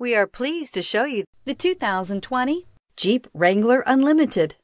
We are pleased to show you the 2020 Jeep Wrangler Unlimited.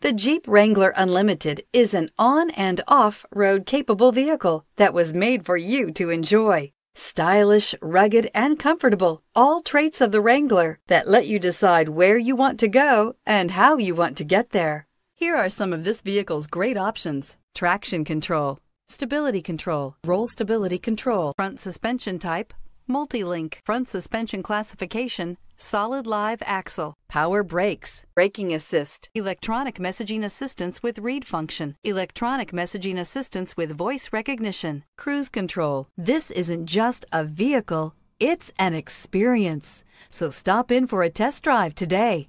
The Jeep Wrangler Unlimited is an on and off road capable vehicle that was made for you to enjoy. Stylish, rugged, and comfortable, all traits of the Wrangler that let you decide where you want to go and how you want to get there. Here are some of this vehicle's great options traction control, stability control, roll stability control, front suspension type, Multilink, front suspension classification, solid live axle, power brakes, braking assist, electronic messaging assistance with read function, electronic messaging assistance with voice recognition, cruise control. This isn't just a vehicle, it's an experience. So stop in for a test drive today.